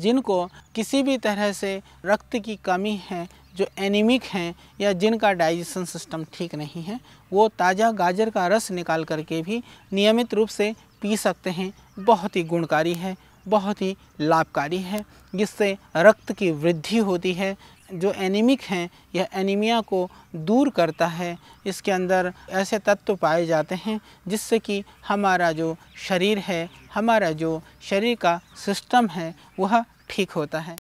जिनको किसी भी तरह से रक्त की कमी है जो एनीमिक हैं या जिनका डाइजेशन सिस्टम ठीक नहीं है वो ताज़ा गाजर का रस निकाल करके भी नियमित रूप से पी सकते हैं बहुत ही गुणकारी है बहुत ही लाभकारी है जिससे रक्त की वृद्धि होती है जो एनीमिक हैं यह एनीमिया को दूर करता है इसके अंदर ऐसे तत्व पाए जाते हैं जिससे कि हमारा जो शरीर है हमारा जो शरीर का सिस्टम है वह ठीक होता है